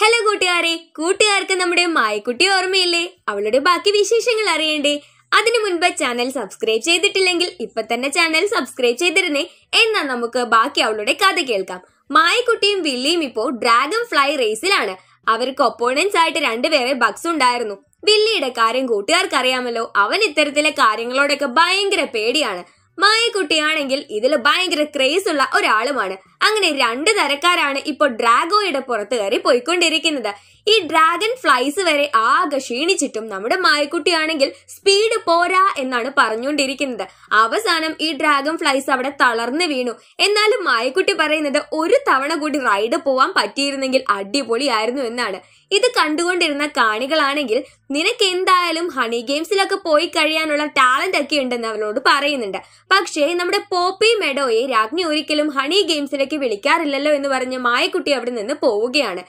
hello കൂട്ടുകാരെ കൂട്ടുകാർക്ക് നമ്മുടെ മായക്കുട്ടി ഓർമ്മയില്ലേ അവളുടെ ബാക്കി വിശേഷങ്ങൾ അറിയണ്ടേ അതിനു മുൻപ് ചാനൽ സബ്സ്ക്രൈബ് ചെയ്തിട്ടില്ലെങ്കിൽ ഇപ്പൊ തന്നെ ചാനൽ സബ്സ്ക്രൈബ് ചെയ്തിരുന്നേ എന്നാ നമുക്ക് ബാക്കി അവളുടെ കഥ കേൾക്കാം മായക്കുട്ടിയും വില്ലിയും ഇപ്പോ ഡ്രാഗൺ ഫ്ലൈ റേസിലാണ് അവർക്ക് ഒപ്പോണൻസ് ആയിട്ട് രണ്ടുപേരെ ബക്സ് ഉണ്ടായിരുന്നു വില്ലിയുടെ കാര്യം കൂട്ടുകാർക്ക് അറിയാമല്ലോ അവൻ ഇത്തരത്തിലെ കാര്യങ്ങളോടൊക്കെ ഭയങ്കര പേടിയാണ് മായക്കുട്ടിയാണെങ്കിൽ ഇതിൽ ഭയങ്കര ക്രേസ് ഉള്ള ഒരാളുമാണ് അങ്ങനെ രണ്ട് തരക്കാരാണ് ഇപ്പോൾ ഡ്രാഗോയുടെ പുറത്ത് കയറി പോയിക്കൊണ്ടിരിക്കുന്നത് ഈ ഡ്രാഗൺ ഫ്ലൈസ് വരെ ആകെ ക്ഷീണിച്ചിട്ടും നമ്മുടെ മായക്കുട്ടിയാണെങ്കിൽ സ്പീഡ് പോരാ എന്നാണ് പറഞ്ഞുകൊണ്ടിരിക്കുന്നത് അവസാനം ഈ ഡ്രാഗൺ ഫ്ലൈസ് അവിടെ തളർന്നു വീണു എന്നാലും മായക്കുട്ടി പറയുന്നത് ഒരു തവണ കൂടി റൈഡ് പോവാൻ പറ്റിയിരുന്നെങ്കിൽ അടിപൊളിയായിരുന്നു എന്നാണ് ഇത് കണ്ടുകൊണ്ടിരുന്ന കാണികളാണെങ്കിൽ നിനക്ക് എന്തായാലും ഹണി ഗെയിംസിലൊക്കെ പോയി കഴിയാനുള്ള ടാലന്റ് ഒക്കെ ഉണ്ടെന്ന് അവരോട് പറയുന്നുണ്ട് പക്ഷേ നമ്മുടെ പോപ്പി മെഡോയെ രാജ്ഞി ഒരിക്കലും ഹണി ഗെയിംസിലേക്ക് എനിക്ക് വിളിക്കാറില്ലല്ലോ എന്ന് പറഞ്ഞ് മായക്കുട്ടി അവിടെ നിന്ന് പോവുകയാണ്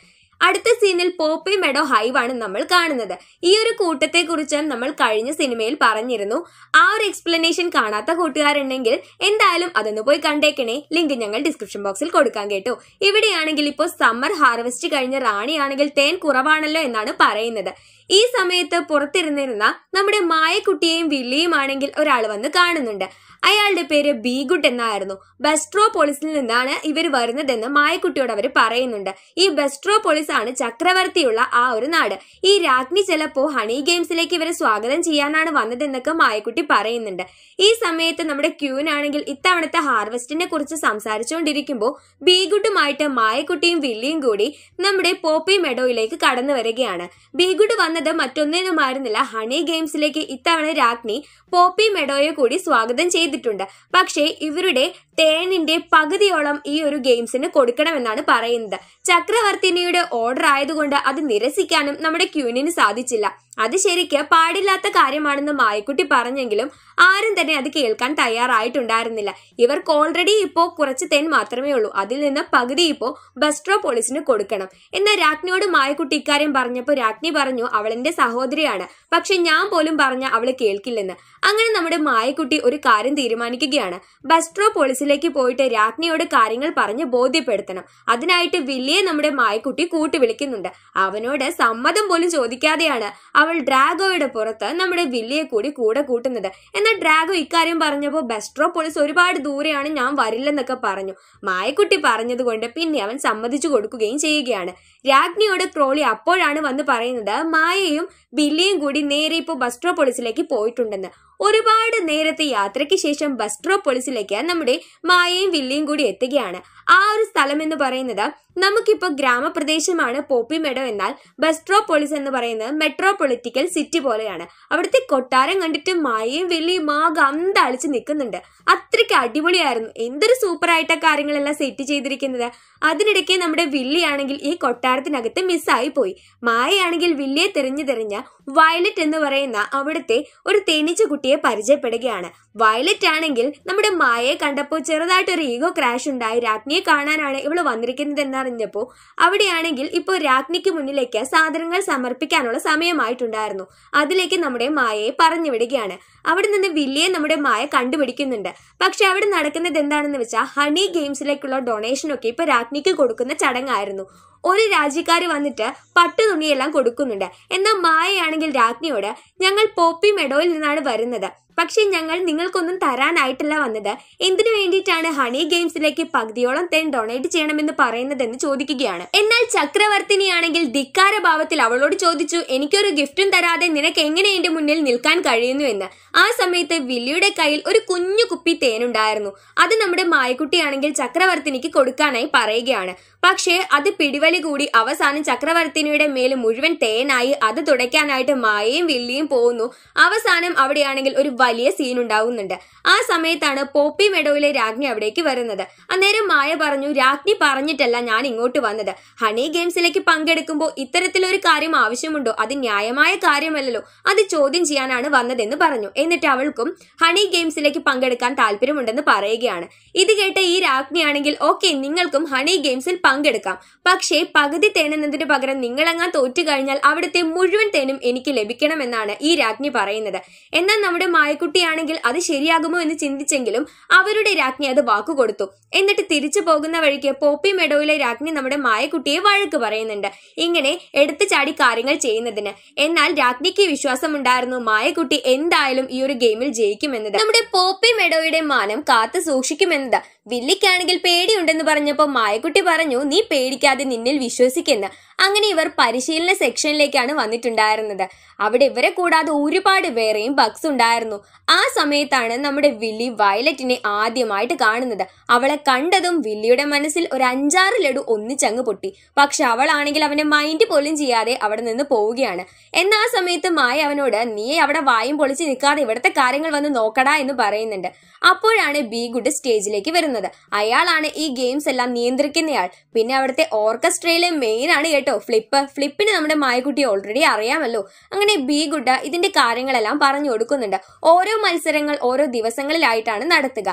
അടുത്ത സീനിൽ പോപ്പി മെഡോ ഹൈവ് ആണ് നമ്മൾ കാണുന്നത് ഈ ഒരു കൂട്ടത്തെ കുറിച്ച് നമ്മൾ കഴിഞ്ഞ സിനിമയിൽ പറഞ്ഞിരുന്നു ആ ഒരു എക്സ്പ്ലനേഷൻ കാണാത്ത കൂട്ടുകാരുണ്ടെങ്കിൽ എന്തായാലും അതൊന്ന് പോയി കണ്ടേക്കണേ ലിങ്ക് ഞങ്ങൾ ഡിസ്ക്രിപ്ഷൻ ബോക്സിൽ കൊടുക്കാൻ കേട്ടോ ഇവിടെയാണെങ്കിൽ ഇപ്പോൾ സമ്മർ ഹാർവെസ്റ്റ് കഴിഞ്ഞ റാണിയാണെങ്കിൽ തേൻ കുറവാണല്ലോ എന്നാണ് പറയുന്നത് ഈ സമയത്ത് പുറത്തിരുന്നിരുന്ന നമ്മുടെ മായക്കുട്ടിയെയും വില്ലിയും ആണെങ്കിൽ ഒരാൾ വന്ന് കാണുന്നുണ്ട് അയാളുടെ പേര് ബീഗുട്ട് എന്നായിരുന്നു ബെസ്ട്രോപോളിസിൽ നിന്നാണ് ഇവർ വരുന്നതെന്ന് മായക്കുട്ടിയോട് അവർ പറയുന്നുണ്ട് ഈ ബെസ്ട്രോപോളിസ് ആണ് ചക്രവർത്തിയുള്ള ആ ഒരു നാട് ഈ രാജ്ഞി ചിലപ്പോ ഹണി ഗെയിംസിലേക്ക് ഇവരെ സ്വാഗതം ചെയ്യാനാണ് വന്നതെന്നൊക്കെ മായക്കുട്ടി പറയുന്നുണ്ട് ഈ സമയത്ത് നമ്മുടെ ക്യൂനാണെങ്കിൽ ഇത്തവണത്തെ ഹാർവെസ്റ്റിനെ കുറിച്ച് സംസാരിച്ചുകൊണ്ടിരിക്കുമ്പോൾ ബീഗുട്ടുമായിട്ട് മായക്കുട്ടിയും വില്ലിയും കൂടി നമ്മുടെ പോപ്പി മെഡോയിലേക്ക് കടന്നു വരികയാണ് ബീഗുട്ട് വന്നത് മറ്റൊന്നിനുമായിരുന്നില്ല ഹണി ഗെയിംസിലേക്ക് ഇത്തവണ രാജ്ഞി പോപ്പി മെഡോയെ കൂടി സ്വാഗതം ചെയ്തിട്ടുണ്ട് പക്ഷേ ഇവരുടെ തേനിന്റെ പകുതിയോളം ഈ ഒരു ഗെയിംസിന് കൊടുക്കണമെന്നാണ് പറയുന്നത് ചക്രവർത്തിനിയുടെ ഓർഡർ ആയതുകൊണ്ട് അത് നിരസിക്കാനും നമ്മുടെ ക്യൂനിന് സാധിച്ചില്ല അത് ശരിക്ക് പാടില്ലാത്ത കാര്യമാണെന്ന് മായക്കുട്ടി പറഞ്ഞെങ്കിലും ആരും തന്നെ അത് കേൾക്കാൻ തയ്യാറായിട്ടുണ്ടായിരുന്നില്ല ഇവർക്ക് ഓൾറെഡി ഇപ്പോൾ കുറച്ച് തെൻ മാത്രമേ ഉള്ളൂ അതിൽ നിന്ന് പകുതി ഇപ്പോൾ ബസ്ട്രോ പോലീസിന് കൊടുക്കണം എന്നാൽ രാജ്ഞിയോട് മായക്കുട്ടി ഇക്കാര്യം പറഞ്ഞപ്പോൾ രാജ്ഞി പറഞ്ഞു അവളെന്റെ സഹോദരിയാണ് പക്ഷെ ഞാൻ പോലും പറഞ്ഞ അവൾ കേൾക്കില്ലെന്ന് അങ്ങനെ നമ്മുടെ മായക്കുട്ടി ഒരു കാര്യം തീരുമാനിക്കുകയാണ് ബസ്ട്രോ പോലീസിലേക്ക് പോയിട്ട് രാജ്ഞിയോട് കാര്യങ്ങൾ പറഞ്ഞ് ബോധ്യപ്പെടുത്തണം അതിനായിട്ട് വില്ലിയെ നമ്മുടെ മായക്കുട്ടി കൂട്ടുവിളിക്കുന്നുണ്ട് അവനോട് സമ്മതം പോലും ചോദിക്കാതെയാണ് അവൾ ഡ്രാഗോയുടെ പുറത്ത് നമ്മുടെ വില്ലിയെ കൂടി കൂടെ കൂട്ടുന്നത് എന്നാൽ ഡ്രാഗോ ഇക്കാര്യം പറഞ്ഞപ്പോൾ ബെസ്ട്രോ പോലീസ് ഒരുപാട് ദൂരെയാണ് ഞാൻ വരില്ലെന്നൊക്കെ പറഞ്ഞു മായക്കുട്ടി പറഞ്ഞതുകൊണ്ട് പിന്നെ അവൻ സമ്മതിച്ചു കൊടുക്കുകയും ചെയ്യുകയാണ് രാജ്ഞിയോട് ട്രോളി അപ്പോഴാണ് വന്ന് പറയുന്നത് മായയും ബില്ലിയും കൂടി നേരെ ഇപ്പോൾ ബെസ്ട്രോ പോലീസിലേക്ക് പോയിട്ടുണ്ടെന്ന് ഒരുപാട് നേരത്തെ യാത്രയ്ക്ക് ശേഷം ബസ്ട്രോപോളിസിലേക്ക് നമ്മുടെ മായയും വില്ലയും കൂടി എത്തുകയാണ് ആ ഒരു സ്ഥലം എന്ന് പറയുന്നത് നമുക്കിപ്പോൾ ഗ്രാമപ്രദേശമാണ് പോപ്പി മെഡോ എന്നാൽ ബസ്ട്രോപോളിസ് എന്ന് പറയുന്നത് മെട്രോപൊളിറ്റിക്കൽ സിറ്റി പോലെയാണ് അവിടുത്തെ കൊട്ടാരം കണ്ടിട്ട് മായയും വില്ലയും ആകെ അന്തളിച്ച് നിൽക്കുന്നുണ്ട് അത്രയ്ക്ക് അടിപൊളിയായിരുന്നു എന്തൊരു സൂപ്പറായിട്ടാണ് കാര്യങ്ങളെല്ലാം സെറ്റ് ചെയ്തിരിക്കുന്നത് അതിനിടയ്ക്ക് നമ്മുടെ വില്ലിയാണെങ്കിൽ ഈ കൊട്ടാരത്തിനകത്ത് മിസ്സായി പോയി മായയാണെങ്കിൽ വില്ലിയെ തെരഞ്ഞു തെരഞ്ഞ വയലറ്റ് എന്ന് പറയുന്ന അവിടുത്തെ ഒരു തേനീച്ച കുട്ടിയെ പരിചയപ്പെടുകയാണ് വയലറ്റ് ആണെങ്കിൽ നമ്മുടെ മായയെ കണ്ടപ്പോൾ ചെറുതായിട്ടൊരു ഈഗോ ക്രാഷ് ഉണ്ടായി രാജ്ഞിയെ കാണാനാണ് ഇവൾ വന്നിരിക്കുന്നത് എന്നറിഞ്ഞപ്പോൾ അവിടെയാണെങ്കിൽ ഇപ്പോൾ രാജ്ഞിക്ക് മുന്നിലേക്ക് സാധനങ്ങൾ സമർപ്പിക്കാനുള്ള സമയമായിട്ടുണ്ടായിരുന്നു അതിലേക്ക് നമ്മുടെ മായയെ പറഞ്ഞു വിടുകയാണ് അവിടെ നിന്ന് വില്ലിയെ നമ്മുടെ മായ കണ്ടുപിടിക്കുന്നുണ്ട് പക്ഷെ അവിടെ നടക്കുന്നത് എന്താണെന്ന് വെച്ചാൽ ഹണി ഗെയിംസിലേക്കുള്ള ഡൊണേഷനൊക്കെ ഇപ്പൊ രാജ്ഞിക്ക് കൊടുക്കുന്ന ചടങ്ങായിരുന്നു ഒരു രാജ്യക്കാർ വന്നിട്ട് പട്ടു തുണിയെല്ലാം കൊടുക്കുന്നുണ്ട് എന്നാൽ മായയാണെങ്കിൽ രാജ്ഞിയോട് ഞങ്ങൾ പോപ്പി മെഡോയിൽ നിന്നാണ് വരുന്നത് പക്ഷേ ഞങ്ങൾ നിങ്ങൾക്കൊന്നും തരാനായിട്ടല്ല വന്നത് എന്തിനു വേണ്ടിയിട്ടാണ് ഹണി ഗെയിംസിലേക്ക് പകുതിയോളം തേൻ ഡൊണേറ്റ് ചെയ്യണമെന്ന് പറയുന്നതെന്ന് ചോദിക്കുകയാണ് എന്നാൽ ചക്രവർത്തിനിയാണെങ്കിൽ ധിക്കാരഭാവത്തിൽ അവളോട് ചോദിച്ചു എനിക്കൊരു ഗിഫ്റ്റും തരാതെ നിനക്ക് എങ്ങനെ എന്റെ മുന്നിൽ നിൽക്കാൻ കഴിയുന്നു എന്ന് ആ സമയത്ത് വില്ലിയുടെ കയ്യിൽ ഒരു കുഞ്ഞു കുപ്പി തേനുണ്ടായിരുന്നു അത് നമ്മുടെ മായക്കുട്ടിയാണെങ്കിൽ ചക്രവർത്തിനിക്ക് കൊടുക്കാനായി പറയുകയാണ് പക്ഷേ അത് പിടിവലി കൂടി അവസാനം ചക്രവർത്തിനിയുടെ മേൽ മുഴുവൻ തേനായി അത് തുടയ്ക്കാനായിട്ട് മായയും വില്ലിയും പോകുന്നു അവസാനം അവിടെയാണെങ്കിൽ ഒരു വലിയ സീൻ ഉണ്ടാവുന്നുണ്ട് ആ സമയത്താണ് പോപ്പി മെഡോയിലെ രാജ്ഞി അവിടേക്ക് വരുന്നത് അന്നേരം മായ പറഞ്ഞു രാജ്ഞി പറഞ്ഞിട്ടല്ല ഞാൻ ഇങ്ങോട്ട് വന്നത് ഹണി ഗെയിംസിലേക്ക് പങ്കെടുക്കുമ്പോൾ ഇത്തരത്തിലൊരു കാര്യം ആവശ്യമുണ്ടോ അത് ന്യായമായ കാര്യമല്ലല്ലോ അത് ചോദ്യം ചെയ്യാനാണ് വന്നതെന്ന് പറഞ്ഞു എന്നിട്ട് അവൾക്കും ഹണി ഗെയിംസിലേക്ക് പങ്കെടുക്കാൻ താല്പര്യമുണ്ടെന്ന് പറയുകയാണ് ഇത് കേട്ട ഈ രാജ്ഞിയാണെങ്കിൽ ഓക്കെ നിങ്ങൾക്കും ഹണി ഗെയിംസിൽ പങ്കെടുക്കാം പക്ഷേ പകുതി തേനെന്നതിന് പകരം നിങ്ങളങ്ങാൻ തോറ്റു കഴിഞ്ഞാൽ അവിടുത്തെ മുഴുവൻ തേനും എനിക്ക് ലഭിക്കണമെന്നാണ് ഈ രാജ്ഞി പറയുന്നത് എന്നാൽ നമ്മുടെ മായക്കുട്ടിയാണെങ്കിൽ അത് ശരിയാകുമോ എന്ന് ചിന്തിച്ചെങ്കിലും അവരുടെ രാജ്ഞി അത് വാക്കുകൊടുത്തു എന്നിട്ട് തിരിച്ചു പോകുന്ന വഴിക്ക് പോപ്പി മെഡോയിലെ രാജ്ഞി നമ്മുടെ മായക്കുട്ടിയെ വഴക്ക് പറയുന്നുണ്ട് ഇങ്ങനെ എടുത്തു ചാടി കാര്യങ്ങൾ ചെയ്യുന്നതിന് എന്നാൽ രാജ്ഞിക്ക് വിശ്വാസമുണ്ടായിരുന്നു മായക്കുട്ടി എന്തായാലും ഈ ഒരു ഗെയിമിൽ ജയിക്കുമെന്നത് നമ്മുടെ പോപ്പി മെഡോയുടെ മാനം കാത്തു സൂക്ഷിക്കുമെന്നത് വില്ലിക്കാണെങ്കിൽ പേടിയുണ്ടെന്ന് പറഞ്ഞപ്പോൾ മായക്കുട്ടി പറഞ്ഞു നീ പേടിക്കാതെ നിന്നിൽ വിശ്വസിക്കുന്ന അങ്ങനെ ഇവർ പരിശീലന സെക്ഷനിലേക്കാണ് വന്നിട്ടുണ്ടായിരുന്നത് അവിടെ ഇവരെ കൂടാതെ ഒരുപാട് പേരെയും ബഗ്സ് ഉണ്ടായിരുന്നു ആ സമയത്താണ് നമ്മുടെ വില്ലി വയലറ്റിനെ ആദ്യമായിട്ട് കാണുന്നത് അവളെ കണ്ടതും വില്ലിയുടെ മനസ്സിൽ ഒരു അഞ്ചാറ് ലഡു ഒന്നിച്ചങ്ങ് പൊട്ടി പക്ഷെ അവളാണെങ്കിൽ അവന്റെ മൈൻഡ് പോലും ചെയ്യാതെ അവിടെ നിന്ന് പോവുകയാണ് എന്നാ ആ സമയത്ത് മായ അവനോട് നീ അവിടെ വായും പൊളിച്ച് നിൽക്കാതെ ഇവിടുത്തെ കാര്യങ്ങൾ വന്ന് നോക്കടാ എന്ന് പറയുന്നുണ്ട് അപ്പോഴാണ് ബി ഗുഡ് സ്റ്റേജിലേക്ക് വരുന്നത് അയാളാണ് ഈ ഗെയിംസ് എല്ലാം നിയന്ത്രിക്കുന്നയാൾ പിന്നെ അവിടുത്തെ ഓർക്കസ്ട്രയിലെ മെയിൻ ആണ് കേട്ടോ ഫ്ലിപ്പ് ഫ്ലിപ്പിന് നമ്മുടെ മായക്കുട്ടി ഓൾറെഡി അറിയാമല്ലോ അങ്ങനെ ബി ഗുഡ ഇതിന്റെ കാര്യങ്ങളെല്ലാം പറഞ്ഞു കൊടുക്കുന്നുണ്ട് ഓരോ മത്സരങ്ങൾ ഓരോ ദിവസങ്ങളിലായിട്ടാണ് നടത്തുക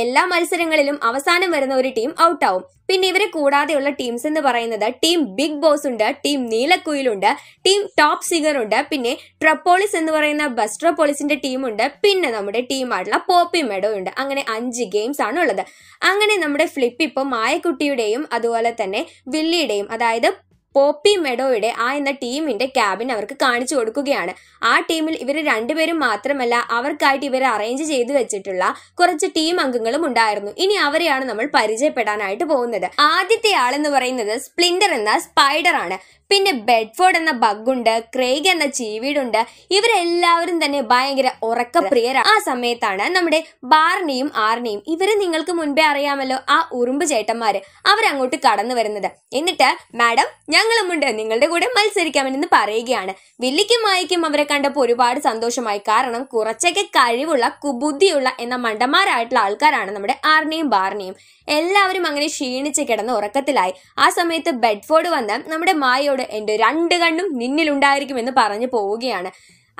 എല്ലാ മത്സരങ്ങളിലും അവസാനം വരുന്ന ഒരു ടീം ഔട്ട് ആവും പിന്നെ ഇവരെ കൂടാതെയുള്ള ടീംസ് എന്ന് പറയുന്നത് ടീം ബിഗ് ബോസ് ഉണ്ട് ടീം നീലക്കുയിലുണ്ട് ടീം ടോപ്പ് സിഗർ ഉണ്ട് പിന്നെ ട്രപ്പോളിസ് എന്ന് പറയുന്ന ബസ് ട്രപ്പോളിസിന്റെ ടീമുണ്ട് പിന്നെ നമ്മുടെ ടീമായിട്ടുള്ള പോപ്പി മെഡോ ഉണ്ട് അങ്ങനെ അഞ്ച് ഗെയിംസ് ആണ് ഉള്ളത് അങ്ങനെ നമ്മുടെ ഫ്ലിപ്പ് ഇപ്പം മായക്കുട്ടിയുടെയും അതുപോലെ തന്നെ വില്ലിയുടെയും അതായത് പോപ്പി മെഡോയുടെ ആ എന്ന ടീമിന്റെ ക്യാബിൻ അവർക്ക് കാണിച്ചു കൊടുക്കുകയാണ് ആ ടീമിൽ ഇവർ രണ്ടുപേരും മാത്രമല്ല അവർക്കായിട്ട് ഇവർ അറേഞ്ച് ചെയ്തു വെച്ചിട്ടുള്ള കുറച്ച് ടീം അംഗങ്ങളും ഉണ്ടായിരുന്നു ഇനി അവരെയാണ് നമ്മൾ പരിചയപ്പെടാനായിട്ട് പോകുന്നത് ആദ്യത്തെ എന്ന് പറയുന്നത് സ്പ്ലിൻഡർ എന്ന സ്പൈഡർ ആണ് പിന്നെ ബെഡ്ഫോർഡ് എന്ന ബഗുണ്ട് ക്രേഗ് എന്ന ചീവീടുണ്ട് ഇവരെല്ലാവരും തന്നെ ഭയങ്കര ഉറക്കപ്രിയരാണ് ആ സമയത്താണ് നമ്മുടെ ബാറിനെയും ആറിനെയും ഇവരെ നിങ്ങൾക്ക് മുൻപേ അറിയാമല്ലോ ആ ഉറുമ്പ് ചേട്ടന്മാര് അവരങ്ങോട്ട് കടന്നു വരുന്നത് എന്നിട്ട് മാഡം ഞങ്ങളുമുണ്ട് നിങ്ങളുടെ കൂടെ മത്സരിക്കാമെന്ന് പറയുകയാണ് വില്ലിക്കും മായക്കും അവരെ കണ്ടപ്പോൾ ഒരുപാട് സന്തോഷമായി കാരണം കുറച്ചൊക്കെ കഴിവുള്ള കുബുദ്ധിയുള്ള എന്ന മണ്ടന്മാരായിട്ടുള്ള ആൾക്കാരാണ് നമ്മുടെ ആറിനെയും ബാറിനെയും എല്ലാവരും അങ്ങനെ ക്ഷീണിച്ച് കിടന്ന് ഉറക്കത്തിലായി ആ സമയത്ത് ബെഡ്ഫോർഡ് വന്ന് നമ്മുടെ മായയോട് നിന്നോട് എൻ്റെ രണ്ട് കണ്ണും നിന്നിലുണ്ടായിരിക്കുമെന്ന് പറഞ്ഞു പോവുകയാണ്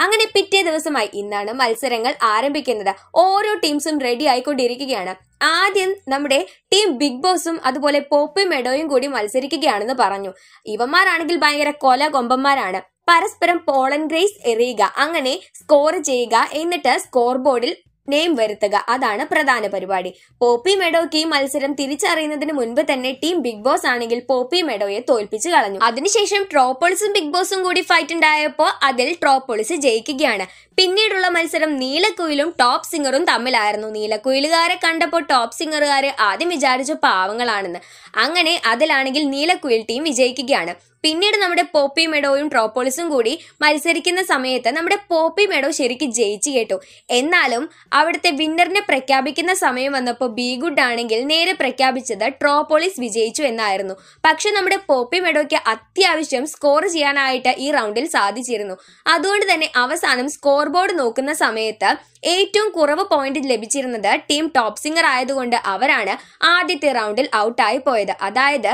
അങ്ങനെ പിറ്റേ ദിവസമായി ഇന്നാണ് മത്സരങ്ങൾ ആരംഭിക്കുന്നത് ഓരോ ടീംസും റെഡി ആയിക്കൊണ്ടിരിക്കുകയാണ് ആദ്യം നമ്മുടെ ടീം ബിഗ് ബോസും അതുപോലെ പോപ്പി മെഡോയും കൂടി മത്സരിക്കുകയാണെന്ന് പറഞ്ഞു ഇവന്മാരാണെങ്കിൽ ഭയങ്കര കൊല കൊമ്പന്മാരാണ് പരസ്പരം പോളൻ ഗ്രേസ് എറിയുക അങ്ങനെ സ്കോർ ചെയ്യുക എന്നിട്ട് സ്കോർ ബോർഡിൽ നെയിം വരുത്തുക അതാണ് പ്രധാന പരിപാടി പോപ്പി മെഡോയ്ക്ക് ഈ മത്സരം തിരിച്ചറിയുന്നതിന് മുൻപ് തന്നെ ടീം ബിഗ് ബോസ് ആണെങ്കിൽ പോപ്പി മെഡോയെ തോൽപ്പിച്ച് കളഞ്ഞു അതിനുശേഷം ട്രോപ്പോളിസും ബിഗ് ബോസും കൂടി ഫൈറ്റ് ഉണ്ടായപ്പോൾ അതിൽ ട്രോപ്പോളിസ് ജയിക്കുകയാണ് പിന്നീടുള്ള മത്സരം നീലക്കുയിലും ടോപ്പ് സിംഗറും തമ്മിലായിരുന്നു നീലക്കുയിലുകാരെ കണ്ടപ്പോൾ ടോപ്പ് സിംഗറുകാരെ ആദ്യം വിചാരിച്ച പാവങ്ങളാണെന്ന് അങ്ങനെ അതിലാണെങ്കിൽ നീലക്കുയിൽ ടീം വിജയിക്കുകയാണ് പിന്നീട് നമ്മുടെ പോപ്പി മെഡോയും ട്രോപ്പോളിസും കൂടി മത്സരിക്കുന്ന സമയത്ത് നമ്മുടെ പോപ്പി മെഡോ ശരിക്കും ജയിച്ചു കേട്ടു എന്നാലും അവിടുത്തെ വിന്നറിനെ പ്രഖ്യാപിക്കുന്ന സമയം വന്നപ്പോൾ ബി ഗുഡ് ആണെങ്കിൽ നേരെ പ്രഖ്യാപിച്ചത് ട്രോപ്പോളിസ് വിജയിച്ചു എന്നായിരുന്നു പക്ഷെ നമ്മുടെ പോപ്പി മെഡോയ്ക്ക് അത്യാവശ്യം സ്കോർ ചെയ്യാനായിട്ട് ഈ റൗണ്ടിൽ സാധിച്ചിരുന്നു അതുകൊണ്ട് തന്നെ അവസാനം സ്കോർ ബോർഡ് നോക്കുന്ന സമയത്ത് ഏറ്റവും കുറവ് പോയിന്റ് ലഭിച്ചിരുന്നത് ടീം ടോപ്പ് സിംഗർ ആയതുകൊണ്ട് അവരാണ് ആദ്യത്തെ റൗണ്ടിൽ ഔട്ടായി പോയത് അതായത്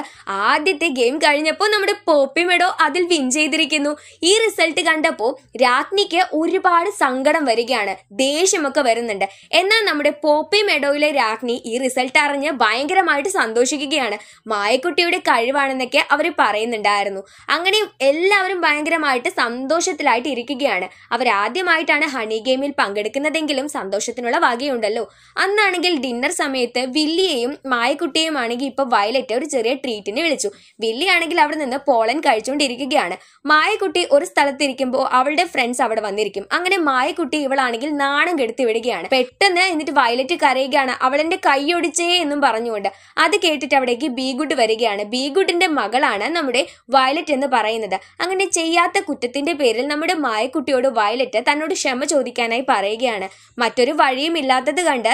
ആദ്യത്തെ ഗെയിം കഴിഞ്ഞപ്പോൾ നമ്മുടെ ഒപ്പിമെഡോ അതിൽ വിൻ ചെയ്തിരിക്കുന്നു ഈ റിസൾട്ട് കണ്ടപ്പോൾ രാജ്ഞിക്ക് ഒരുപാട് സങ്കടം വരികയാണ് ദേഷ്യമൊക്കെ വരുന്നുണ്ട് എന്നാൽ നമ്മുടെ പോപ്പി മെഡോയിലെ രാജ്ഞി ഈ റിസൾട്ട് അറിഞ്ഞ് ഭയങ്കരമായിട്ട് സന്തോഷിക്കുകയാണ് മായക്കുട്ടിയുടെ കഴിവാണെന്നൊക്കെ അവർ പറയുന്നുണ്ടായിരുന്നു അങ്ങനെ എല്ലാവരും ഭയങ്കരമായിട്ട് സന്തോഷത്തിലായിട്ട് ഇരിക്കുകയാണ് അവർ ആദ്യമായിട്ടാണ് ഹണി ഗെയിമിൽ പങ്കെടുക്കുന്നതെങ്കിലും സന്തോഷത്തിനുള്ള വകയുണ്ടല്ലോ അന്നാണെങ്കിൽ ഡിന്നർ സമയത്ത് വില്ലിയെയും മായക്കുട്ടിയെയും ആണെങ്കിൽ ഇപ്പോൾ വയലറ്റ് ഒരു ചെറിയ ട്രീറ്റിന് വിളിച്ചു വില്ലിയാണെങ്കിൽ അവിടെ നിന്ന് പോള കോളൻ കഴിച്ചുകൊണ്ടിരിക്കുകയാണ് മായക്കുട്ടി ഒരു സ്ഥലത്തിരിക്കുമ്പോൾ അവളുടെ ഫ്രണ്ട്സ് അവിടെ വന്നിരിക്കും അങ്ങനെ മായക്കുട്ടി ഇവളാണെങ്കിൽ നാണം കെടുത്തി വിടുകയാണ് പെട്ടെന്ന് എന്നിട്ട് വയലറ്റ് കരയുകയാണ് അവളെന്റെ കൈയൊടിച്ചേ എന്നും പറഞ്ഞുകൊണ്ട് അത് കേട്ടിട്ട് അവിടേക്ക് ബീഗുഡ് വരികയാണ് ബീഗുഡിന്റെ മകളാണ് നമ്മുടെ വയലറ്റ് എന്ന് പറയുന്നത് അങ്ങനെ ചെയ്യാത്ത കുറ്റത്തിന്റെ പേരിൽ നമ്മുടെ മായക്കുട്ടിയോട് വയലറ്റ് തന്നോട് ക്ഷമ ചോദിക്കാനായി പറയുകയാണ് മറ്റൊരു വഴിയും ഇല്ലാത്തത് കണ്ട്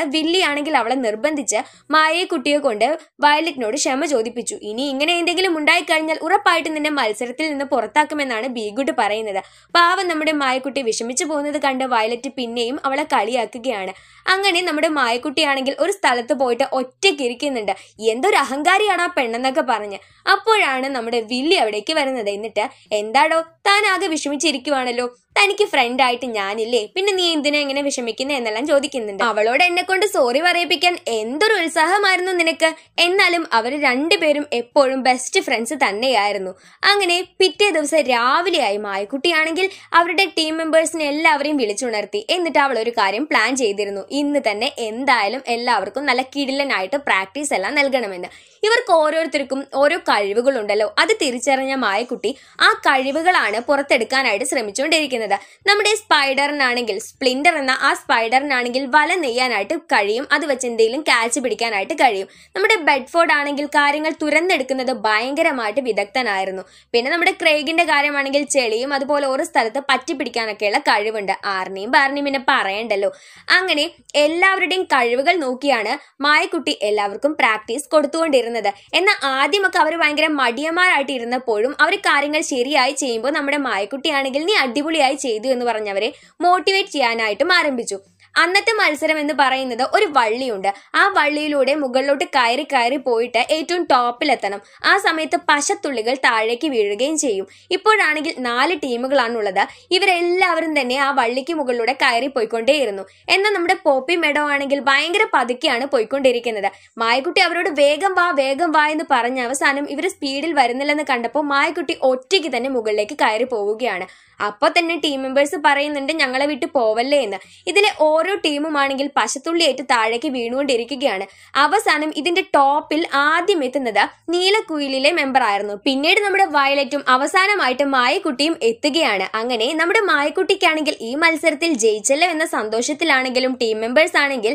ആണെങ്കിൽ അവളെ നിർബന്ധിച്ച് മായയെ കുട്ടിയെ കൊണ്ട് വയലറ്റിനോട് ക്ഷമ ചോദിപ്പിച്ചു ഇനി ഇങ്ങനെ എന്തെങ്കിലും ഉണ്ടായിക്കഴിഞ്ഞാൽ ഉറപ്പായിട്ടും നിന്നെ മത്സരത്തിൽ നിന്ന് പുറത്താക്കുമെന്നാണ് ബീഗുട്ട് പറയുന്നത് പാവം നമ്മുടെ മായക്കുട്ടി വിഷമിച്ചു പോകുന്നത് കണ്ട് വയലറ്റ് പിന്നെയും അവളെ കളിയാക്കുകയാണ് അങ്ങനെ നമ്മുടെ മായക്കുട്ടിയാണെങ്കിൽ ഒരു സ്ഥലത്ത് പോയിട്ട് ഇരിക്കുന്നുണ്ട് എന്തൊരു അഹങ്കാരിയാണ് ആ പെണ്ണെന്നൊക്കെ പറഞ്ഞ് അപ്പോഴാണ് നമ്മുടെ വില്ലി അവിടേക്ക് വരുന്നത് എന്നിട്ട് എന്താടോ താൻ ആകെ വിഷമിച്ചിരിക്കുവാണല്ലോ തനിക്ക് ഫ്രണ്ടായിട്ട് ഞാനില്ലേ പിന്നെ നീ എന്തിനാ ഇങ്ങനെ വിഷമിക്കുന്നേ എന്നെല്ലാം ചോദിക്കുന്നുണ്ട് അവളോട് എന്നെ കൊണ്ട് സോറി പറയിപ്പിക്കാൻ എന്തൊരു ഉത്സാഹമായിരുന്നു നിനക്ക് എന്നാലും അവർ രണ്ടുപേരും എപ്പോഴും ബെസ്റ്റ് ഫ്രണ്ട്സ് തന്നെയായിരുന്നു അങ്ങനെ പിറ്റേ ദിവസം രാവിലെയായി മായക്കുട്ടിയാണെങ്കിൽ അവരുടെ ടീം മെമ്പേഴ്സിനെ എല്ലാവരെയും വിളിച്ചുണർത്തി എന്നിട്ട് അവൾ ഒരു കാര്യം പ്ലാൻ ചെയ്തിരുന്നു ഇന്ന് തന്നെ എന്തായാലും എല്ലാവർക്കും നല്ല കിടിലനായിട്ട് പ്രാക്ടീസ് എല്ലാം നൽകണമെന്ന് ഇവർക്ക് ഓരോരുത്തർക്കും ഓരോ കഴിവുകളുണ്ടല്ലോ അത് തിരിച്ചറിഞ്ഞ മായക്കുട്ടി ആ കഴിവുകളാണ് പുറത്തെടുക്കാനായിട്ട് ശ്രമിച്ചുകൊണ്ടിരിക്കുന്നത് നമ്മുടെ സ്പൈഡറിനാണെങ്കിൽ സ്പ്ലിൻഡർ എന്ന ആ സ്പൈഡറിനാണെങ്കിൽ വല നെയ്യാനായിട്ട് കഴിയും അത് വെച്ച് എന്തെങ്കിലും ക്യാച്ച് പിടിക്കാനായിട്ട് കഴിയും നമ്മുടെ ബെഡ്ഫോർഡ് ആണെങ്കിൽ കാര്യങ്ങൾ തുരന്നെടുക്കുന്നത് ഭയങ്കരമായിട്ട് വിദഗ്ധനായിരുന്നു പിന്നെ നമ്മുടെ ക്രേഗിന്റെ കാര്യമാണെങ്കിൽ ചെളിയും അതുപോലെ ഓരോ സ്ഥലത്ത് പിടിക്കാനൊക്കെയുള്ള കഴിവുണ്ട് ആർണിയും ബാർണിയും പിന്നെ പറയണ്ടല്ലോ അങ്ങനെ എല്ലാവരുടെയും കഴിവുകൾ നോക്കിയാണ് മായക്കുട്ടി എല്ലാവർക്കും പ്രാക്ടീസ് കൊടുത്തുകൊണ്ടിരുന്നത് വരുന്നത് എന്നാൽ ആദ്യമൊക്കെ അവർ ഭയങ്കര മടിയന്മാരായിട്ട് ഇരുന്നപ്പോഴും അവർ കാര്യങ്ങൾ ശരിയായി ചെയ്യുമ്പോൾ നമ്മുടെ മായക്കുട്ടിയാണെങ്കിൽ നീ അടിപൊളിയായി ചെയ്തു എന്ന് പറഞ്ഞവരെ മോട്ടിവേറ്റ് ചെയ്യാനായിട്ടും ആരംഭിച്ചു അന്നത്തെ മത്സരം എന്ന് പറയുന്നത് ഒരു വള്ളിയുണ്ട് ആ വള്ളിയിലൂടെ മുകളിലോട്ട് കയറി കയറി പോയിട്ട് ഏറ്റവും ടോപ്പിലെത്തണം ആ സമയത്ത് പശത്തുള്ളികൾ താഴേക്ക് വീഴുകയും ചെയ്യും ഇപ്പോഴാണെങ്കിൽ നാല് ടീമുകളാണുള്ളത് ഇവരെല്ലാവരും തന്നെ ആ വള്ളിക്ക് മുകളിലൂടെ കയറി പോയിക്കൊണ്ടേയിരുന്നു എന്നാൽ നമ്മുടെ പോപ്പി മെഡോ ആണെങ്കിൽ ഭയങ്കര പതുക്കെയാണ് പോയിക്കൊണ്ടിരിക്കുന്നത് മായക്കുട്ടി അവരോട് വേഗം വാ വേഗം വാ എന്ന് പറഞ്ഞ അവസാനം ഇവർ സ്പീഡിൽ വരുന്നില്ലെന്ന് കണ്ടപ്പോൾ മായക്കുട്ടി ഒറ്റയ്ക്ക് തന്നെ മുകളിലേക്ക് കയറി പോവുകയാണ് അപ്പോൾ തന്നെ ടീം മെമ്പേഴ്സ് പറയുന്നുണ്ട് ഞങ്ങളെ വിട്ട് പോവല്ലേ എന്ന് ഇതിലെ ഓരോ ടീമുമാണെങ്കിൽ പശത്തുള്ളിയേറ്റ് താഴേക്ക് വീണുകൊണ്ടിരിക്കുകയാണ് അവസാനം ഇതിന്റെ ടോപ്പിൽ ആദ്യം എത്തുന്നത് നീലക്കുയിലിലെ ആയിരുന്നു പിന്നീട് നമ്മുടെ വയലറ്റും അവസാനമായിട്ട് മായക്കുട്ടിയും എത്തുകയാണ് അങ്ങനെ നമ്മുടെ മായക്കുട്ടിക്കാണെങ്കിൽ ഈ മത്സരത്തിൽ ജയിച്ചല്ലോ എന്ന സന്തോഷത്തിലാണെങ്കിലും ടീം മെമ്പേഴ്സ് ആണെങ്കിൽ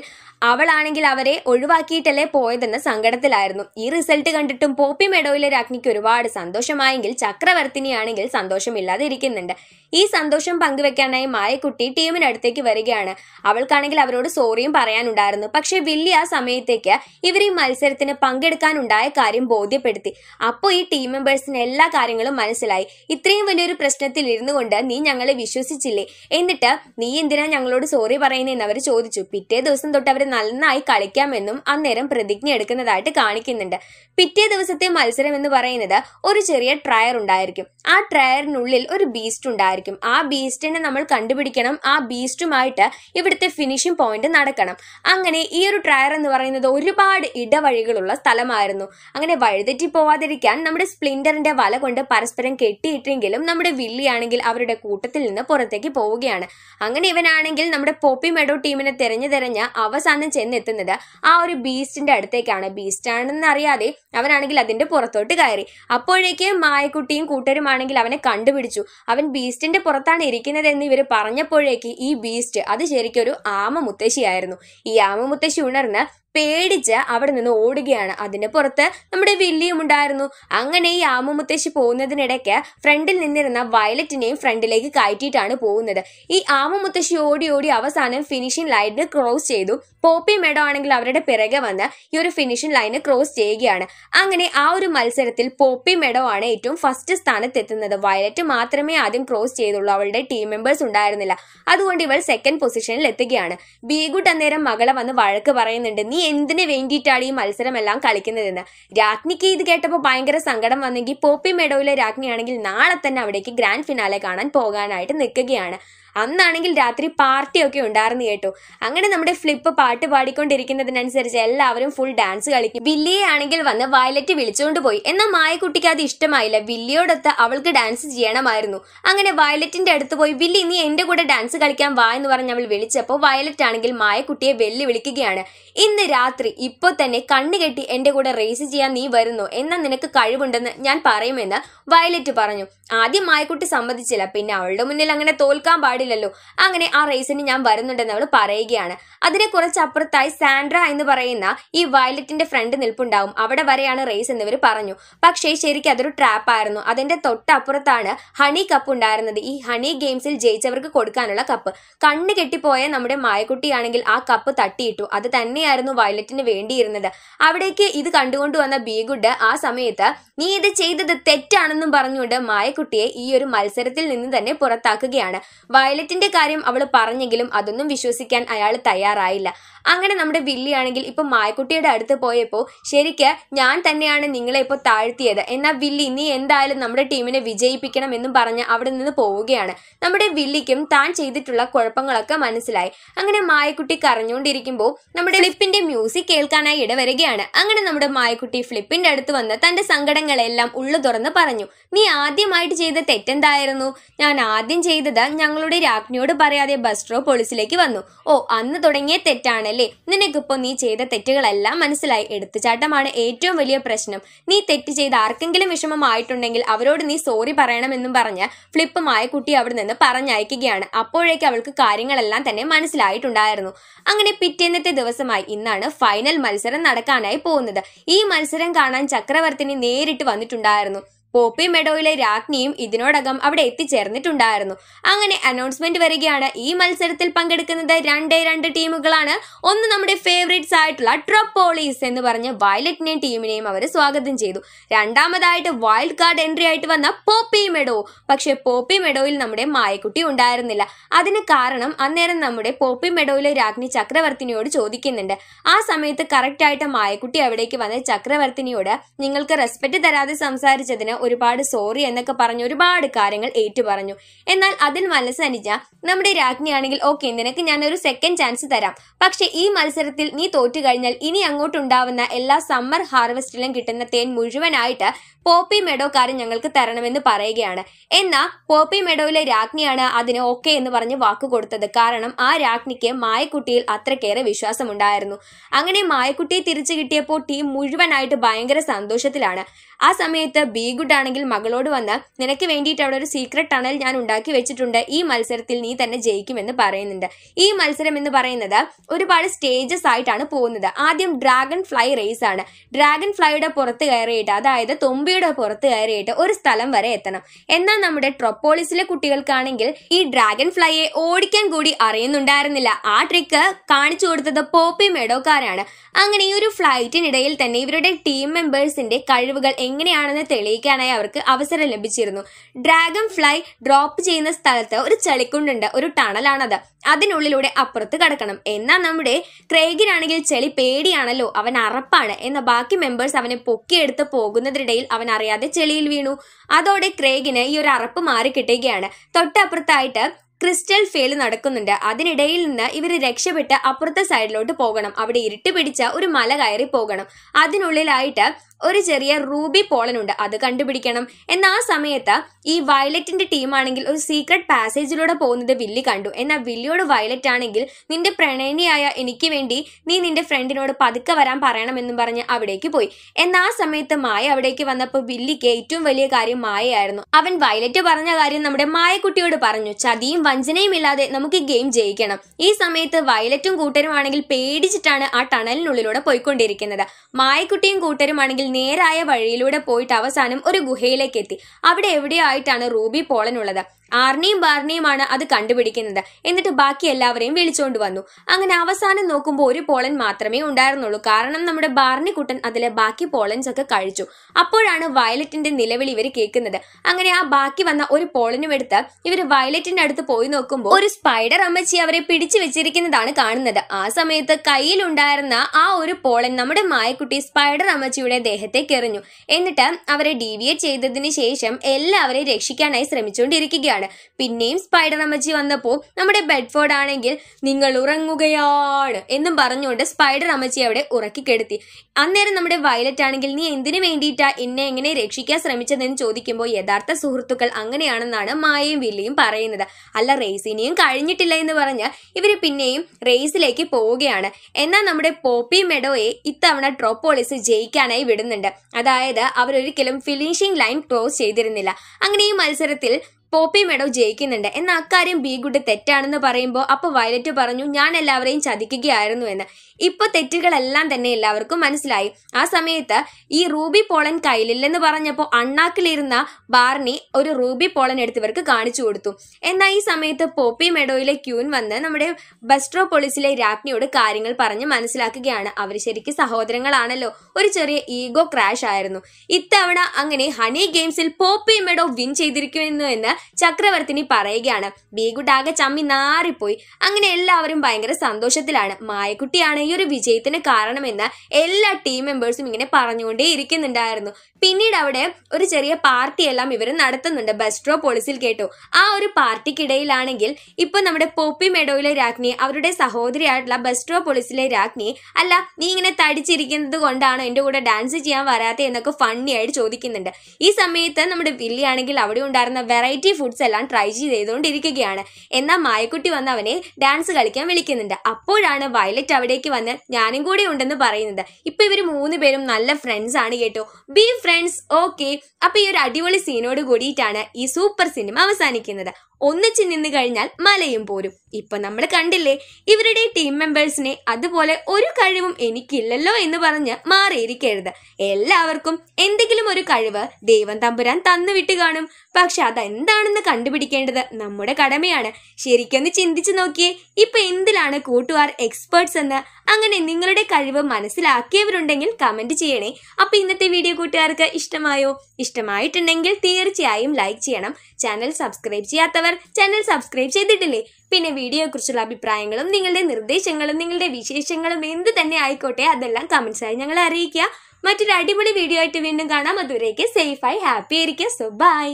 അവളാണെങ്കിൽ അവരെ ഒഴിവാക്കിയിട്ടല്ലേ പോയതെന്ന സങ്കടത്തിലായിരുന്നു ഈ റിസൾട്ട് കണ്ടിട്ടും പോപ്പി മെഡോയിലെ രാജ്ഞിക്ക് ഒരുപാട് സന്തോഷമായെങ്കിൽ ചക്രവർത്തിനിയാണെങ്കിൽ സന്തോഷമില്ലാതെ ഇരിക്കുന്നുണ്ട് ഈ സന്തോഷം പങ്കുവെക്കാനായി മായക്കുട്ടി ടീമിനടുത്തേക്ക് വരികയാണ് അവൾക്കാണെങ്കിൽ അവരോട് സോറിയും പറയാനുണ്ടായിരുന്നു പക്ഷേ വില്ലി ആ സമയത്തേക്ക് ഇവർ ഈ മത്സരത്തിന് പങ്കെടുക്കാനുണ്ടായ കാര്യം ബോധ്യപ്പെടുത്തി അപ്പോൾ ഈ ടീം മെമ്പേഴ്സിന് എല്ലാ കാര്യങ്ങളും മനസ്സിലായി ഇത്രയും വലിയൊരു പ്രശ്നത്തിൽ ഇരുന്നു കൊണ്ട് നീ ഞങ്ങളെ വിശ്വസിച്ചില്ലേ എന്നിട്ട് നീ എന്തിനാ ഞങ്ങളോട് സോറി പറയുന്നതെന്ന് അവർ ചോദിച്ചു പിറ്റേ ദിവസം തൊട്ട് അവർ നന്നായി കളിക്കാമെന്നും അന്നേരം പ്രതിജ്ഞ എടുക്കുന്നതായിട്ട് കാണിക്കുന്നുണ്ട് പിറ്റേ ദിവസത്തെ മത്സരം എന്ന് പറയുന്നത് ഒരു ചെറിയ ട്രയർ ഉണ്ടായിരിക്കും ആ ട്രയറിനുള്ളിൽ ഒരു ബീസ്റ്റ് ഉണ്ടായിരിക്കും ആ ബീസ്റ്റിനെ നമ്മൾ കണ്ടുപിടിക്കണം ആ ബീസ്റ്റുമായിട്ട് ഇവിടുത്തെ ഫിനിഷിംഗ് പോയിന്റ് നടക്കണം അങ്ങനെ ഈ ഒരു ട്രയർ എന്ന് പറയുന്നത് ഒരുപാട് ഇടവഴികളുള്ള സ്ഥലമായിരുന്നു അങ്ങനെ വഴുതെറ്റി പോവാതിരിക്കാൻ നമ്മുടെ സ്പ്ലിൻഡറിന്റെ വല കൊണ്ട് പരസ്പരം കെട്ടിയിട്ടെങ്കിലും നമ്മുടെ വില്ലിയാണെങ്കിൽ അവരുടെ കൂട്ടത്തിൽ നിന്ന് പുറത്തേക്ക് പോവുകയാണ് അങ്ങനെ ഇവനാണെങ്കിൽ നമ്മുടെ പോപ്പി മെഡോ ടീമിനെ തെരഞ്ഞു തെരഞ്ഞ് അവസാനം ചെന്നെത്തുന്നത് ആ ഒരു ബീസ്റ്റിന്റെ അടുത്തേക്കാണ് ബീസ്റ്റ് ആണെന്ന് അറിയാതെ അവനാണെങ്കിൽ അതിന്റെ പുറത്തോട്ട് കയറി അപ്പോഴേക്ക് മായക്കുട്ടിയും കൂട്ടരുമാണെങ്കിൽ അവനെ കണ്ടുപിടിച്ചു അവൻ ബീസ്റ്റിന്റെ പുറത്താണ് ഇരിക്കുന്നതെന്ന് ഇവർ പറഞ്ഞപ്പോഴേക്ക് ഈ ബീസ്റ്റ് അത് ശരിക്കൊരു ആമ മുത്തശ്ശിയായിരുന്നു ഈ ആമ മുത്തശ്ശി ഉണർന്ന് പേടിച്ച് അവിടെ നിന്ന് ഓടുകയാണ് അതിന് പുറത്ത് നമ്മുടെ വില്ലിയും ഉണ്ടായിരുന്നു അങ്ങനെ ഈ ആമമുത്തശ്ശി പോകുന്നതിനിടയ്ക്ക് ഫ്രണ്ടിൽ നിന്നിരുന്ന വയലറ്റിനെയും ഫ്രണ്ടിലേക്ക് കയറ്റിയിട്ടാണ് പോകുന്നത് ഈ ആമമുത്തശ്ശി ഓടി ഓടി അവസാനം ഫിനിഷിംഗ് ലൈനിന് ക്രോസ് ചെയ്തു പോപ്പി മെഡോ ആണെങ്കിൽ അവരുടെ പിറകെ വന്ന് ഈ ഒരു ഫിനിഷിംഗ് ലൈന് ക്രോസ് ചെയ്യുകയാണ് അങ്ങനെ ആ ഒരു മത്സരത്തിൽ പോപ്പി മെഡോ ആണ് ഏറ്റവും ഫസ്റ്റ് എത്തുന്നത് വയലറ്റ് മാത്രമേ ആദ്യം ക്രോസ് ചെയ്തുള്ളൂ അവളുടെ ടീം മെമ്പേഴ്സ് ഉണ്ടായിരുന്നില്ല അതുകൊണ്ട് ഇവൾ സെക്കൻഡ് പൊസിഷനിൽ എത്തുകയാണ് ബീഗുട്ട് അന്നേരം മകളെ വന്ന് വഴക്ക് പറയുന്നുണ്ട് നീ എന്തിനു വേണ്ടിയിട്ടാണ് ഈ മത്സരമെല്ലാം കളിക്കുന്നതെന്ന് രാജ്ഞിക്ക് ഇത് കേട്ടപ്പോൾ ഭയങ്കര സങ്കടം വന്നെങ്കിൽ പോപ്പി മെഡോയിലെ രാജ്ഞിയാണെങ്കിൽ നാളെ തന്നെ അവിടേക്ക് ഗ്രാൻഡ് ഫിനാലെ കാണാൻ പോകാനായിട്ട് നിൽക്കുകയാണ് അന്നാണെങ്കിൽ രാത്രി പാർട്ടിയൊക്കെ ഉണ്ടായിരുന്നു കേട്ടോ അങ്ങനെ നമ്മുടെ ഫ്ലിപ്പ് പാട്ട് പാടിക്കൊണ്ടിരിക്കുന്നതിനനുസരിച്ച് എല്ലാവരും ഫുൾ ഡാൻസ് കളിക്കും വില്ലിയെ ആണെങ്കിൽ വന്ന് വയലറ്റ് വിളിച്ചുകൊണ്ട് പോയി എന്നാൽ മായക്കുട്ടിക്ക് അത് ഇഷ്ടമായില്ല വില്ലിയോടൊത്ത് അവൾക്ക് ഡാൻസ് ചെയ്യണമായിരുന്നു അങ്ങനെ വയലറ്റിന്റെ അടുത്ത് പോയി വില്ലി നീ എന്റെ കൂടെ ഡാൻസ് കളിക്കാൻ വാ എന്ന് പറഞ്ഞ് അവൾ വിളിച്ചപ്പോൾ വയലറ്റ് ആണെങ്കിൽ മായക്കുട്ടിയെ വിളിക്കുകയാണ് ഇന്ന് രാത്രി ഇപ്പോൾ തന്നെ കണ്ണുകെട്ടി എന്റെ കൂടെ റേസ് ചെയ്യാൻ നീ വരുന്നു എന്നാൽ നിനക്ക് കഴിവുണ്ടെന്ന് ഞാൻ പറയുമെന്ന് വയലറ്റ് പറഞ്ഞു ആദ്യം മായക്കുട്ടി സമ്മതിച്ചില്ല പിന്നെ അവളുടെ മുന്നിൽ അങ്ങനെ തോൽക്കാൻ പാടില്ല പാടില്ലല്ലോ അങ്ങനെ ആ റേസിന് ഞാൻ വരുന്നുണ്ടെന്ന് അവൾ പറയുകയാണ് അതിനെ കുറച്ച് അപ്പുറത്തായി സാൻഡ്ര എന്ന് പറയുന്ന ഈ വയലറ്റിന്റെ ഫ്രണ്ട് നിൽപ്പുണ്ടാവും അവിടെ വരെയാണ് റേസ് എന്നിവർ പറഞ്ഞു പക്ഷേ ശരിക്കും അതൊരു ആയിരുന്നു അതിന്റെ തൊട്ടപ്പുറത്താണ് ഹണി കപ്പ് ഉണ്ടായിരുന്നത് ഈ ഹണി ഗെയിംസിൽ ജയിച്ചവർക്ക് കൊടുക്കാനുള്ള കപ്പ് കണ്ണ് കെട്ടിപ്പോയ നമ്മുടെ മായക്കുട്ടിയാണെങ്കിൽ ആ കപ്പ് തട്ടിയിട്ടു അത് തന്നെയായിരുന്നു വയലറ്റിന് വേണ്ടിയിരുന്നത് അവിടേക്ക് ഇത് കണ്ടുകൊണ്ട് വന്ന ബീഗുഡ് ആ സമയത്ത് നീ ഇത് ചെയ്തത് തെറ്റാണെന്നും പറഞ്ഞുകൊണ്ട് മായക്കുട്ടിയെ ഈ ഒരു മത്സരത്തിൽ നിന്ന് തന്നെ പുറത്താക്കുകയാണ് വയലറ്റിന്റെ കാര്യം അവൾ പറഞ്ഞെങ്കിലും അതൊന്നും വിശ്വസിക്കാൻ അയാൾ തയ്യാറായില്ല അങ്ങനെ നമ്മുടെ വില്ലിയാണെങ്കിൽ ഇപ്പൊ മായക്കുട്ടിയുടെ അടുത്ത് പോയപ്പോ ശരിക്ക് ഞാൻ തന്നെയാണ് നിങ്ങളെ ഇപ്പോൾ താഴ്ത്തിയത് എന്നാൽ വില്ലി നീ എന്തായാലും നമ്മുടെ ടീമിനെ വിജയിപ്പിക്കണം എന്നും പറഞ്ഞ് അവിടെ നിന്ന് പോവുകയാണ് നമ്മുടെ വില്ലിക്കും താൻ ചെയ്തിട്ടുള്ള കുഴപ്പങ്ങളൊക്കെ മനസ്സിലായി അങ്ങനെ മായക്കുട്ടി കരഞ്ഞുകൊണ്ടിരിക്കുമ്പോൾ നമ്മുടെ ഫ്ലിപ്പിന്റെ മ്യൂസിക് കേൾക്കാനായി ഇടവരികയാണ് അങ്ങനെ നമ്മുടെ മായക്കുട്ടി ഫ്ലിപ്പിന്റെ അടുത്ത് വന്ന് തന്റെ സങ്കടങ്ങളെല്ലാം ഉള്ളു തുറന്ന് പറഞ്ഞു നീ ആദ്യമായിട്ട് ചെയ്ത തെറ്റെന്തായിരുന്നു ഞാൻ ആദ്യം ചെയ്തത് ഞങ്ങളുടെ അത് രാജ്ഞിയോട് പറയാതെ ബസ്ട്രോ പോളിസിലേക്ക് വന്നു ഓ അന്ന് തുടങ്ങിയ തെറ്റാണല്ലേ നിനക്കിപ്പോ നീ ചെയ്ത തെറ്റുകളെല്ലാം മനസ്സിലായി എടുത്തുചാട്ടമാണ് ഏറ്റവും വലിയ പ്രശ്നം നീ തെറ്റ് ചെയ്ത് ആർക്കെങ്കിലും വിഷമമായിട്ടുണ്ടെങ്കിൽ അവരോട് നീ സോറി പറയണമെന്നും പറഞ്ഞ ഫ്ലിപ്പുമായ കുട്ടി അവിടെ നിന്ന് പറഞ്ഞയക്കുകയാണ് അപ്പോഴേക്ക് അവൾക്ക് കാര്യങ്ങളെല്ലാം തന്നെ മനസ്സിലായിട്ടുണ്ടായിരുന്നു അങ്ങനെ പിറ്റേന്നത്തെ ദിവസമായി ഇന്നാണ് ഫൈനൽ മത്സരം നടക്കാനായി പോകുന്നത് ഈ മത്സരം കാണാൻ ചക്രവർത്തിനി നേരിട്ട് വന്നിട്ടുണ്ടായിരുന്നു പോപ്പി മെഡോയിലെ രാജ്ഞിയും ഇതിനോടകം അവിടെ എത്തിച്ചേർന്നിട്ടുണ്ടായിരുന്നു അങ്ങനെ അനൗൺസ്മെന്റ് വരികയാണ് ഈ മത്സരത്തിൽ പങ്കെടുക്കുന്നത് രണ്ടേ രണ്ട് ടീമുകളാണ് ഒന്ന് നമ്മുടെ ഫേവറേറ്റ്സ് ആയിട്ടുള്ള ട്രോപ്പോളീസ് എന്ന് പറഞ്ഞ് വയലറ്റിനെയും ടീമിനെയും അവർ സ്വാഗതം ചെയ്തു രണ്ടാമതായിട്ട് വൈൽഡ് കാർഡ് എൻട്രി ആയിട്ട് വന്ന പോപ്പി മെഡോ പക്ഷെ പോപ്പി മെഡോയിൽ നമ്മുടെ മായക്കുട്ടി ഉണ്ടായിരുന്നില്ല അതിന് കാരണം അന്നേരം നമ്മുടെ പോപ്പി മെഡോയിലെ രാജ്ഞി ചക്രവർത്തിനിയോട് ചോദിക്കുന്നുണ്ട് ആ സമയത്ത് കറക്റ്റായിട്ട് മായക്കുട്ടി അവിടേക്ക് വന്ന് ചക്രവർത്തിനിയോട് നിങ്ങൾക്ക് റെസ്പെക്ട് തരാതെ സംസാരിച്ചതിന് ഒരുപാട് സോറി എന്നൊക്കെ പറഞ്ഞു ഒരുപാട് കാര്യങ്ങൾ ഏറ്റു പറഞ്ഞു എന്നാൽ അതിൽ മനസ്സനിച്ച നമ്മുടെ രാജ്ഞിയാണെങ്കിൽ ഓക്കെ നിനക്ക് ഞാൻ ഒരു സെക്കൻഡ് ചാൻസ് തരാം പക്ഷെ ഈ മത്സരത്തിൽ നീ തോറ്റു കഴിഞ്ഞാൽ ഇനി അങ്ങോട്ടുണ്ടാവുന്ന എല്ലാ സമ്മർ ഹാർവെസ്റ്റിലും കിട്ടുന്ന തേൻ മുഴുവനായിട്ട് പോപ്പി മെഡോക്കാരൻ ഞങ്ങൾക്ക് തരണമെന്ന് പറയുകയാണ് എന്നാൽ പോപ്പി മെഡോയിലെ രാജ്ഞിയാണ് അതിന് ഓക്കെ എന്ന് പറഞ്ഞ് വാക്ക് കൊടുത്തത് കാരണം ആ രാജ്ഞിക്ക് മായക്കുട്ടിയിൽ അത്രക്കേറെ വിശ്വാസമുണ്ടായിരുന്നു അങ്ങനെ മായക്കുട്ടിയെ തിരിച്ചു കിട്ടിയപ്പോൾ ടീം മുഴുവനായിട്ട് ഭയങ്കര സന്തോഷത്തിലാണ് ആ സമയത്ത് ബീഗുഡ് ആണെങ്കിൽ മകളോട് വന്ന് നിനക്ക് വേണ്ടിയിട്ട് അവിടെ ഒരു സീക്രട്ട് ടണൽ ഞാൻ ഉണ്ടാക്കി വെച്ചിട്ടുണ്ട് ഈ മത്സരത്തിൽ നീ തന്നെ ജയിക്കുമെന്ന് പറയുന്നുണ്ട് ഈ മത്സരം എന്ന് പറയുന്നത് ഒരുപാട് സ്റ്റേജസ് ആയിട്ടാണ് പോകുന്നത് ആദ്യം ഡ്രാഗൺ ഫ്ലൈ റേസ് ആണ് ഡ്രാഗൺ ഫ്ലൈയുടെ പുറത്ത് കയറിയിട്ട് അതായത് തൊമ്പിയുടെ പുറത്ത് കയറിയിട്ട് ഒരു സ്ഥലം വരെ എത്തണം എന്നാൽ നമ്മുടെ ട്രൊപ്പോളിസിലെ കുട്ടികൾക്കാണെങ്കിൽ ഈ ഡ്രാഗൺ ഫ്ലൈയെ ഓടിക്കാൻ കൂടി അറിയുന്നുണ്ടായിരുന്നില്ല ആ ട്രിക്ക് കാണിച്ചു കൊടുത്തത് പോപ്പി മെഡോക്കാരാണ് അങ്ങനെ ഈ ഒരു ഫ്ലൈറ്റിനിടയിൽ തന്നെ ഇവരുടെ ടീം മെമ്പേഴ്സിന്റെ കഴിവുകൾ എങ്ങനെയാണെന്ന് തെളിയിക്കാൻ ചെയ്യാനായി അവർക്ക് അവസരം ലഭിച്ചിരുന്നു ഡ്രാഗൺ ഫ്ലൈ ഡ്രോപ്പ് ചെയ്യുന്ന സ്ഥലത്ത് ഒരു ചളിക്കുണ്ടുണ്ട് ഒരു ടണലാണത് അതിനുള്ളിലൂടെ അപ്പുറത്ത് കടക്കണം എന്നാൽ നമ്മുടെ ക്രേഗിനാണെങ്കിൽ ചെളി പേടിയാണല്ലോ അവൻ അറപ്പാണ് എന്ന ബാക്കി മെമ്പേഴ്സ് അവനെ പൊക്കിയെടുത്ത് പോകുന്നതിനിടയിൽ അവൻ അറിയാതെ ചെളിയിൽ വീണു അതോടെ ക്രേഗിന് ഈ ഒരു അറപ്പ് മാറി കിട്ടുകയാണ് തൊട്ടപ്പുറത്തായിട്ട് ക്രിസ്റ്റൽ ഫെയിൽ നടക്കുന്നുണ്ട് അതിനിടയിൽ നിന്ന് ഇവർ രക്ഷപ്പെട്ട് അപ്പുറത്തെ സൈഡിലോട്ട് പോകണം അവിടെ ഇരുട്ട് പിടിച്ച ഒരു മല കയറി പോകണം അതിനുള്ളിലായിട്ട് ഒരു ചെറിയ റൂബി പോളൻ ഉണ്ട് അത് കണ്ടുപിടിക്കണം എന്ന ആ സമയത്ത് ഈ വയലറ്റിന്റെ ടീമാണെങ്കിൽ ഒരു സീക്രട്ട് പാസേജിലൂടെ പോകുന്നത് വില്ലി കണ്ടു എന്നാൽ വില്ലിയോട് വയലറ്റ് ആണെങ്കിൽ നിന്റെ പ്രണയിനിയായ എനിക്ക് വേണ്ടി നീ നിന്റെ ഫ്രണ്ടിനോട് പതുക്കെ വരാൻ പറയണമെന്നും പറഞ്ഞ് അവിടേക്ക് പോയി എന്നാൽ ആ സമയത്ത് മായ അവിടേക്ക് വന്നപ്പോൾ വില്ലിക്ക് ഏറ്റവും വലിയ കാര്യം മായയായിരുന്നു അവൻ വയലറ്റ് പറഞ്ഞ കാര്യം നമ്മുടെ മായക്കുട്ടിയോട് പറഞ്ഞു ചതിയും വഞ്ചനയും ഇല്ലാതെ നമുക്ക് ഈ ഗെയിം ജയിക്കണം ഈ സമയത്ത് വയലറ്റും കൂട്ടരും ആണെങ്കിൽ പേടിച്ചിട്ടാണ് ആ ടണലിനുള്ളിലൂടെ പോയിക്കൊണ്ടിരിക്കുന്നത് മായക്കുട്ടിയും കൂട്ടരും ആണെങ്കിൽ നേരായ വഴിയിലൂടെ പോയിട്ട് അവസാനം ഒരു ഗുഹയിലേക്ക് എത്തി അവിടെ എവിടെയോ ആയിട്ടാണ് റൂബി പോളൻ ഉള്ളത് ആർണിയും ബാർണിയുമാണ് അത് കണ്ടുപിടിക്കുന്നത് എന്നിട്ട് ബാക്കി എല്ലാവരെയും വിളിച്ചുകൊണ്ട് വന്നു അങ്ങനെ അവസാനം നോക്കുമ്പോൾ ഒരു പോളൻ മാത്രമേ ഉണ്ടായിരുന്നുള്ളൂ കാരണം നമ്മുടെ ബാർണി കുട്ടൻ അതിലെ ബാക്കി പോളൻസ് ഒക്കെ കഴിച്ചു അപ്പോഴാണ് വയലറ്റിന്റെ നിലവിളി ഇവർ കേൾക്കുന്നത് അങ്ങനെ ആ ബാക്കി വന്ന ഒരു പോളനും എടുത്ത് ഇവർ വയലറ്റിന്റെ അടുത്ത് പോയി നോക്കുമ്പോൾ ഒരു സ്പൈഡർ അമ്മച്ചി അവരെ പിടിച്ചു വെച്ചിരിക്കുന്നതാണ് കാണുന്നത് ആ സമയത്ത് കയ്യിലുണ്ടായിരുന്ന ആ ഒരു പോളൻ നമ്മുടെ മായക്കുട്ടി സ്പൈഡർ അമ്മച്ചിയുടെ ദേഹത്തേക്ക് എറിഞ്ഞു എന്നിട്ട് അവരെ ഡീവിയേറ്റ് ചെയ്തതിന് ശേഷം എല്ലാവരെയും രക്ഷിക്കാനായി ശ്രമിച്ചുകൊണ്ടിരിക്കുകയാണ് ആണ് പിന്നെയും സ്പൈഡർ അമ്മച്ചി വന്നപ്പോൾ നമ്മുടെ ബെഡ്ഫോർഡ് ആണെങ്കിൽ നിങ്ങൾ ഉറങ്ങുകയാണ് എന്നും പറഞ്ഞുകൊണ്ട് സ്പൈഡർ അമ്മച്ചി അവിടെ ഉറക്കിക്കെടുത്തി അന്നേരം നമ്മുടെ വയലറ്റ് ആണെങ്കിൽ നീ എന്തിനു വേണ്ടിയിട്ടാ എന്നെ എങ്ങനെ രക്ഷിക്കാൻ ശ്രമിച്ചതെന്ന് ചോദിക്കുമ്പോൾ യഥാർത്ഥ സുഹൃത്തുക്കൾ അങ്ങനെയാണെന്നാണ് മായയും വില്ലിയും പറയുന്നത് അല്ല റേസിനെയും കഴിഞ്ഞിട്ടില്ല എന്ന് പറഞ്ഞ് ഇവർ പിന്നെയും റേസിലേക്ക് പോവുകയാണ് എന്നാൽ നമ്മുടെ പോപ്പി മെഡോയെ ഇത്തവണ ട്രോപ്പോളിസ് ജയിക്കാനായി വിടുന്നുണ്ട് അതായത് അവരൊരിക്കലും ഫിനിഷിംഗ് ലൈൻ ക്ലോസ് ചെയ്തിരുന്നില്ല അങ്ങനെ ഈ മത്സരത്തിൽ പോപ്പി മേഡം ജയിക്കുന്നുണ്ട് എന്ന അക്കാര്യം ബി ഗുഡ് തെറ്റാണെന്ന് പറയുമ്പോൾ അപ്പോൾ വയലറ്റ് പറഞ്ഞു ഞാൻ എല്ലാവരെയും ചതിക്കുകയായിരുന്നു എന്ന് ഇപ്പോൾ തെറ്റുകളെല്ലാം തന്നെ എല്ലാവർക്കും മനസ്സിലായി ആ സമയത്ത് ഈ റൂബി പോളൻ കയ്യിലില്ലെന്ന് പറഞ്ഞപ്പോൾ അണ്ണാക്കിലിരുന്ന ബാർണി ഒരു റൂബി പോളൻ എടുത്തവർക്ക് കാണിച്ചു കൊടുത്തു എന്നാൽ ഈ സമയത്ത് പോപ്പി മെഡോയിലെ ക്യൂൻ വന്ന് നമ്മുടെ ബസ്ട്രോ പോളിസിലെ രാജ്ഞിയോട് കാര്യങ്ങൾ പറഞ്ഞ് മനസ്സിലാക്കുകയാണ് അവർ ശരിക്കും സഹോദരങ്ങളാണല്ലോ ഒരു ചെറിയ ഈഗോ ക്രാഷ് ആയിരുന്നു ഇത്തവണ അങ്ങനെ ഹണി ഗെയിംസിൽ പോപ്പി മെഡോ വിൻ ചെയ്തിരിക്കുന്നു എന്ന് ചക്രവർത്തിനി പറയുകയാണ് ബീഗുട്ട് ചമ്മി നാറിപ്പോയി അങ്ങനെ എല്ലാവരും ഭയങ്കര സന്തോഷത്തിലാണ് മായക്കുട്ടിയാണ് ഈ ഒരു വിജയത്തിന് കാരണമെന്ന് എല്ലാ ടീം മെമ്പേഴ്സും ഇങ്ങനെ പറഞ്ഞുകൊണ്ടേ ഇരിക്കുന്നുണ്ടായിരുന്നു പിന്നീട് അവിടെ ഒരു ചെറിയ പാർട്ടി എല്ലാം ഇവർ നടത്തുന്നുണ്ട് ബെസ്ട്രോ പോളിസിൽ കേട്ടു ആ ഒരു പാർട്ടിക്കിടയിലാണെങ്കിൽ ഇപ്പൊ നമ്മുടെ പോപ്പി മെഡോയിലെ രാജ്ഞി അവരുടെ സഹോദരിയായിട്ടുള്ള ബെസ്ട്രോ പോളിസിലെ രാജ്ഞി അല്ല നീ ഇങ്ങനെ തടിച്ചിരിക്കുന്നത് കൊണ്ടാണ് എന്റെ കൂടെ ഡാൻസ് ചെയ്യാൻ വരാത്തത് എന്നൊക്കെ ഫണ്ണി ആയിട്ട് ചോദിക്കുന്നുണ്ട് ഈ സമയത്ത് നമ്മുടെ വില്ലിയാണെങ്കിൽ അവിടെ ഉണ്ടായിരുന്ന വെറൈറ്റി ടേസ്റ്റി ഫുഡ്സ് എല്ലാം ട്രൈ ചെയ്തുകൊണ്ടിരിക്കുകയാണ് എന്നാൽ മായക്കുട്ടി വന്ന് അവനെ ഡാൻസ് കളിക്കാൻ വിളിക്കുന്നുണ്ട് അപ്പോഴാണ് വയലറ്റ് അവിടേക്ക് വന്ന് ഞാനും കൂടെ ഉണ്ടെന്ന് പറയുന്നത് ഇപ്പൊ ഇവർ മൂന്ന് പേരും നല്ല ഫ്രണ്ട്സ് ആണ് കേട്ടോ ബി ഫ്രണ്ട്സ് ഓക്കെ അപ്പൊ ഈ ഒരു അടിപൊളി സീനോട് കൂടിയിട്ടാണ് ഈ സൂപ്പർ സിനിമ അവസാനിക്കുന്നത് ഒന്നിച്ച് നിന്ന് കഴിഞ്ഞാൽ മലയും പോരും ഇപ്പൊ നമ്മൾ കണ്ടില്ലേ ഇവരുടെ ടീം മെമ്പേഴ്സിനെ അതുപോലെ ഒരു കഴിവും എനിക്കില്ലല്ലോ എന്ന് പറഞ്ഞ് മാറിയിരിക്കരുത് എല്ലാവർക്കും എന്തെങ്കിലും ഒരു കഴിവ് ദൈവം തമ്പുരാൻ തന്നു വിട്ട് കാണും പക്ഷെ അതെന്താണ് എന്താണെന്ന് കണ്ടുപിടിക്കേണ്ടത് നമ്മുടെ കടമയാണ് ശരിക്കൊന്ന് ചിന്തിച്ചു നോക്കിയേ ഇപ്പൊ എന്തിലാണ് കൂട്ടുകാർ എക്സ്പേർട്സ് എന്ന് അങ്ങനെ നിങ്ങളുടെ കഴിവ് മനസ്സിലാക്കിയവരുണ്ടെങ്കിൽ കമന്റ് ചെയ്യണേ അപ്പൊ ഇന്നത്തെ വീഡിയോ കൂട്ടുകാർക്ക് ഇഷ്ടമായോ ഇഷ്ടമായിട്ടുണ്ടെങ്കിൽ തീർച്ചയായും ലൈക്ക് ചെയ്യണം ചാനൽ സബ്സ്ക്രൈബ് ചെയ്യാത്തവർ ചാനൽ സബ്സ്ക്രൈബ് ചെയ്തിട്ടില്ലേ പിന്നെ കുറിച്ചുള്ള അഭിപ്രായങ്ങളും നിങ്ങളുടെ നിർദ്ദേശങ്ങളും നിങ്ങളുടെ വിശേഷങ്ങളും എന്ത് തന്നെ ആയിക്കോട്ടെ അതെല്ലാം ആയി ഞങ്ങളെ അറിയിക്കുക മറ്റൊരു അടിപൊളി വീഡിയോ ആയിട്ട് വീണ്ടും കാണാം അതുവരേക്ക് സേഫായി ഹാപ്പി ആയിരിക്കുക സോ ബൈ